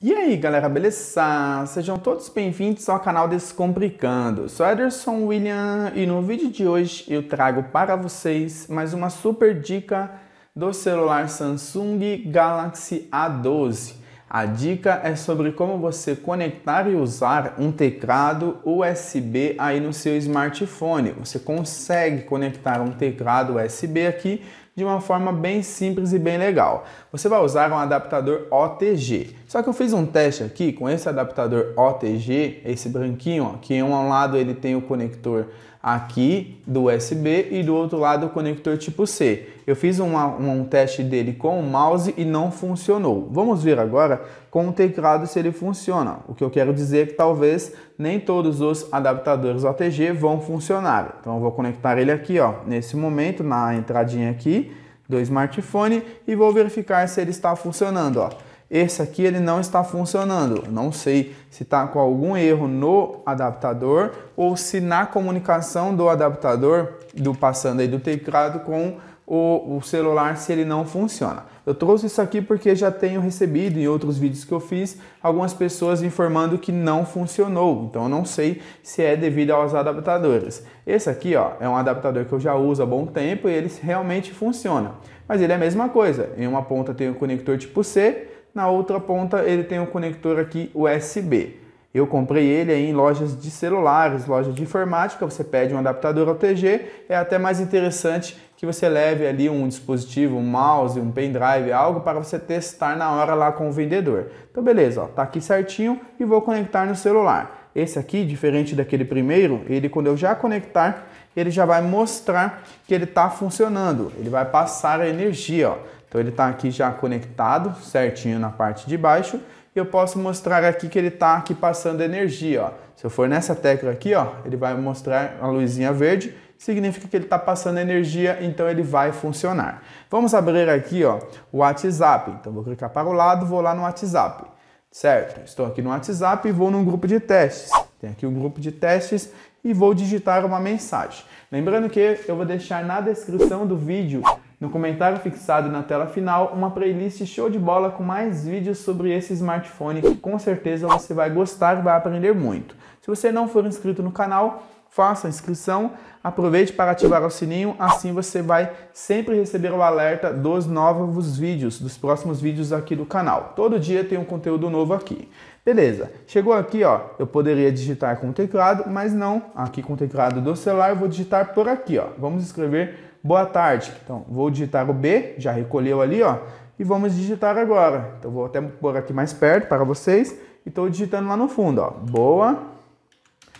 E aí galera, beleza? Sejam todos bem-vindos ao canal Descomplicando. Sou Ederson William e no vídeo de hoje eu trago para vocês mais uma super dica do celular Samsung Galaxy A12. A dica é sobre como você conectar e usar um teclado USB aí no seu smartphone. Você consegue conectar um teclado USB aqui de uma forma bem simples e bem legal. Você vai usar um adaptador OTG. Só que eu fiz um teste aqui com esse adaptador OTG, esse branquinho, ó, que em um lado ele tem o conector aqui do USB e do outro lado o conector tipo C. Eu fiz uma, um teste dele com o mouse e não funcionou. Vamos ver agora com o teclado se ele funciona. O que eu quero dizer é que talvez nem todos os adaptadores OTG vão funcionar. Então eu vou conectar ele aqui ó, nesse momento, na entradinha aqui do smartphone e vou verificar se ele está funcionando. Ó. Esse aqui ele não está funcionando. não sei se está com algum erro no adaptador ou se na comunicação do adaptador do passando aí do teclado com o, o celular se ele não funciona. Eu trouxe isso aqui porque já tenho recebido em outros vídeos que eu fiz algumas pessoas informando que não funcionou, então eu não sei se é devido aos adaptadores. Esse aqui ó, é um adaptador que eu já uso há bom tempo e ele realmente funciona, mas ele é a mesma coisa, em uma ponta tem o um conector tipo C, na outra ponta ele tem o um conector aqui USB. Eu comprei ele em lojas de celulares, lojas de informática, você pede um adaptador ao TG, é até mais interessante que você leve ali um dispositivo, um mouse, um pendrive, algo para você testar na hora lá com o vendedor. Então beleza, ó, tá aqui certinho e vou conectar no celular. Esse aqui, diferente daquele primeiro, ele quando eu já conectar, ele já vai mostrar que ele está funcionando, ele vai passar a energia, ó. Então ele está aqui já conectado, certinho na parte de baixo, e eu posso mostrar aqui que ele está aqui passando energia, ó. Se eu for nessa tecla aqui, ó, ele vai mostrar a luzinha verde significa que ele está passando energia, então ele vai funcionar. Vamos abrir aqui ó, o WhatsApp. Então vou clicar para o lado, vou lá no WhatsApp. Certo, estou aqui no WhatsApp e vou num grupo de testes. Tem aqui um grupo de testes e vou digitar uma mensagem. Lembrando que eu vou deixar na descrição do vídeo, no comentário fixado na tela final, uma playlist show de bola com mais vídeos sobre esse smartphone. Com certeza você vai gostar, e vai aprender muito. Se você não for inscrito no canal, faça a inscrição, aproveite para ativar o sininho, assim você vai sempre receber o alerta dos novos vídeos, dos próximos vídeos aqui do canal. Todo dia tem um conteúdo novo aqui. Beleza, chegou aqui, ó, eu poderia digitar com o teclado, mas não, aqui com o teclado do celular eu vou digitar por aqui, ó. Vamos escrever boa tarde. Então, vou digitar o B, já recolheu ali, ó, e vamos digitar agora. Então, vou até pôr aqui mais perto para vocês e estou digitando lá no fundo, ó, boa,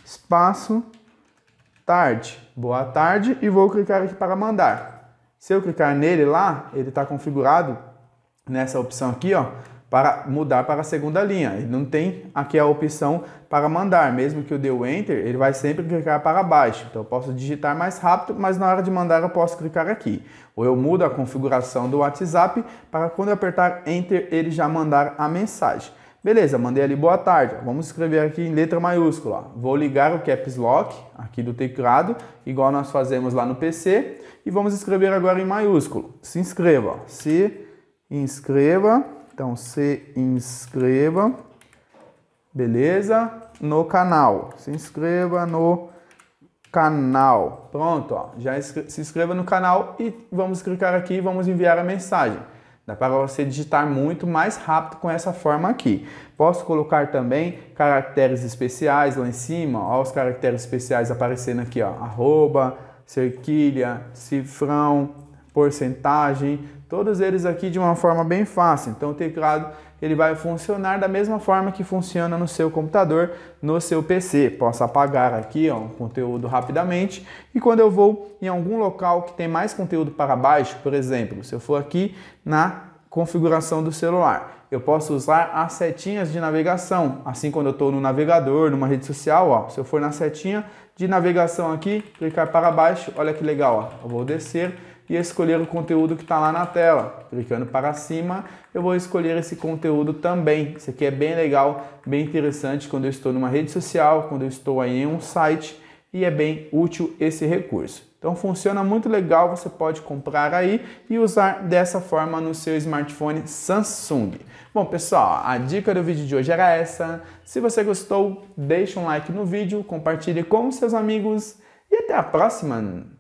espaço, tarde, boa tarde e vou clicar aqui para mandar. Se eu clicar nele lá, ele está configurado nessa opção aqui, ó, para mudar para a segunda linha. Ele não tem aqui a opção para mandar, mesmo que eu dê o Enter, ele vai sempre clicar para baixo. Então eu posso digitar mais rápido, mas na hora de mandar eu posso clicar aqui. Ou eu mudo a configuração do WhatsApp para quando eu apertar Enter ele já mandar a mensagem. Beleza, mandei ali boa tarde. Vamos escrever aqui em letra maiúscula. Vou ligar o caps lock aqui do teclado, igual nós fazemos lá no PC, e vamos escrever agora em maiúsculo. Se inscreva, se inscreva. Então se inscreva. Beleza? No canal. Se inscreva no canal. Pronto, ó. Já se inscreva no canal e vamos clicar aqui e vamos enviar a mensagem. Dá para você digitar muito mais rápido com essa forma aqui. Posso colocar também caracteres especiais lá em cima, Olha os caracteres especiais aparecendo aqui, ó, arroba, cerquilha, cifrão, porcentagem, todos eles aqui de uma forma bem fácil. Então o teclado ele vai funcionar da mesma forma que funciona no seu computador, no seu PC. Posso apagar aqui ó, conteúdo rapidamente e quando eu vou em algum local que tem mais conteúdo para baixo, por exemplo, se eu for aqui na configuração do celular. Eu posso usar as setinhas de navegação, assim quando eu estou no navegador, numa rede social, ó, se eu for na setinha de navegação aqui, clicar para baixo, olha que legal, ó, eu vou descer e escolher o conteúdo que está lá na tela. Clicando para cima, eu vou escolher esse conteúdo também. Isso aqui é bem legal, bem interessante quando eu estou numa rede social, quando eu estou aí em um site e é bem útil esse recurso. Então funciona muito legal, você pode comprar aí e usar dessa forma no seu smartphone Samsung. Bom, pessoal, a dica do vídeo de hoje era essa. Se você gostou, deixa um like no vídeo, compartilhe com seus amigos e até a próxima.